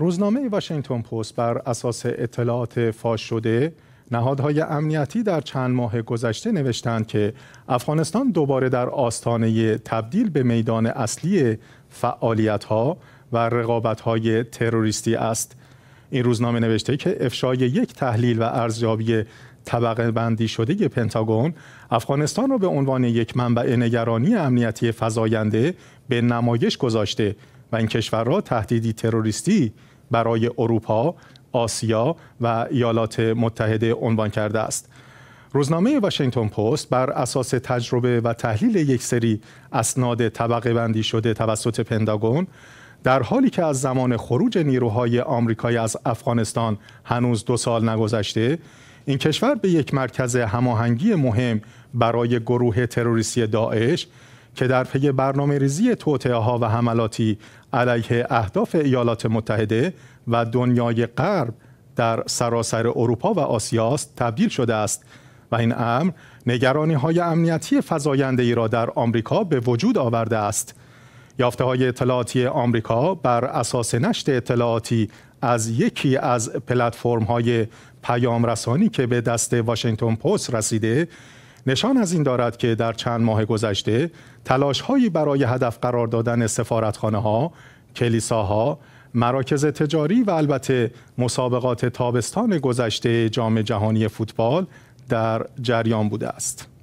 روزنامه واشنگتن پست بر اساس اطلاعات فاش شده نهادهای امنیتی در چند ماه گذشته نوشتند که افغانستان دوباره در آستانه تبدیل به میدان اصلی فعالیت ها و رقابت های تروریستی است این روزنامه نوشته که افشای یک تحلیل و ارزیابی طبقه بندی شده پنتاگون افغانستان را به عنوان یک منبع نگرانی امنیتی فزاینده به نمایش گذاشته و این کشورها تهدیدی تروریستی برای اروپا، آسیا و ایالات متحده عنوان کرده است. روزنامه واشنگتن پست بر اساس تجربه و تحلیل یک سری اسناد طبقه بندی شده توسط پنداگون در حالی که از زمان خروج نیروهای آمریکایی از افغانستان هنوز دو سال نگذشته این کشور به یک مرکز هماهنگی مهم برای گروه تروریستی داعش که در پی برنامه ریزی توطعه ها و حملاتی علیه اهداف ایالات متحده و دنیای غرب در سراسر اروپا و آسیاست تبدیل شده است و این امر نگرانی های امنیتی فزاینده ای را در آمریکا به وجود آورده است یافته های اطلاعاتی آمریکا بر اساس نشت اطلاعاتی از یکی از پلتفرم های پیام رسانی که به دست واشنگتن پست رسیده نشان از این دارد که در چند ماه گذشته هایی برای هدف قرار دادن سفارتخانه ها، کلیساها، مراکز تجاری و البته مسابقات تابستان گذشته جام جهانی فوتبال در جریان بوده است.